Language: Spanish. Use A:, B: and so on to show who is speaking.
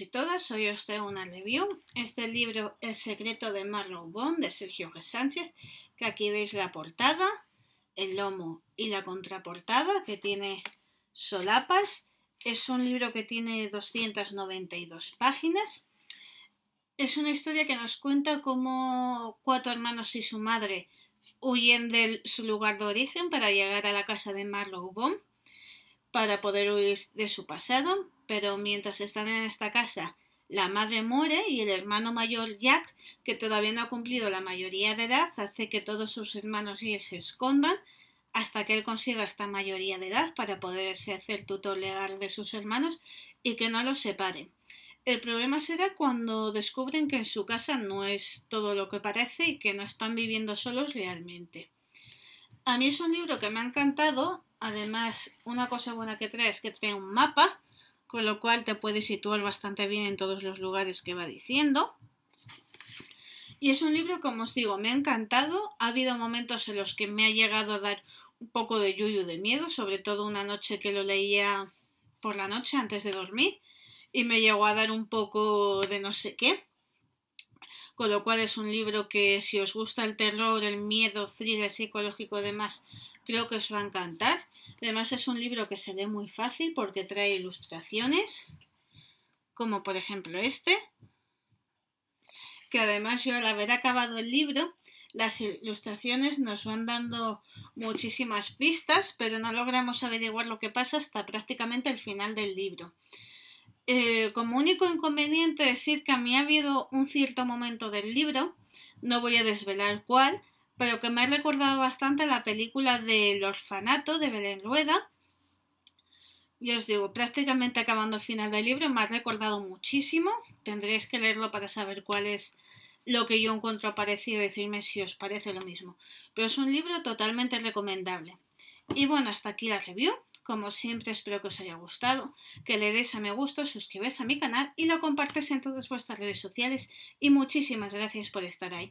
A: y todas, hoy os traigo una review. este libro El secreto de Marlowe Bond de Sergio G. Sánchez, que aquí veis la portada, el lomo y la contraportada que tiene solapas. Es un libro que tiene 292 páginas. Es una historia que nos cuenta cómo cuatro hermanos y su madre huyen de su lugar de origen para llegar a la casa de Marlowe Bond para poder huir de su pasado pero mientras están en esta casa, la madre muere y el hermano mayor Jack, que todavía no ha cumplido la mayoría de edad, hace que todos sus hermanos y él se escondan hasta que él consiga esta mayoría de edad para poderse hacer tutor legal de sus hermanos y que no los separen. El problema será cuando descubren que en su casa no es todo lo que parece y que no están viviendo solos realmente. A mí es un libro que me ha encantado. Además, una cosa buena que trae es que trae un mapa con lo cual te puedes situar bastante bien en todos los lugares que va diciendo. Y es un libro, como os digo, me ha encantado. Ha habido momentos en los que me ha llegado a dar un poco de yuyu de miedo, sobre todo una noche que lo leía por la noche antes de dormir y me llegó a dar un poco de no sé qué con lo cual es un libro que si os gusta el terror, el miedo, thriller psicológico y demás, creo que os va a encantar. Además es un libro que se ve muy fácil porque trae ilustraciones, como por ejemplo este, que además yo al haber acabado el libro, las ilustraciones nos van dando muchísimas pistas, pero no logramos averiguar lo que pasa hasta prácticamente el final del libro. Eh, como único inconveniente decir que a mí ha habido un cierto momento del libro, no voy a desvelar cuál, pero que me ha recordado bastante la película del orfanato de Belén Rueda. Y os digo, prácticamente acabando el final del libro, me ha recordado muchísimo. Tendréis que leerlo para saber cuál es lo que yo encuentro parecido y decirme si os parece lo mismo. Pero es un libro totalmente recomendable. Y bueno, hasta aquí la review. Como siempre espero que os haya gustado, que le des a me gusta, suscribáis a mi canal y lo compartáis en todas vuestras redes sociales y muchísimas gracias por estar ahí.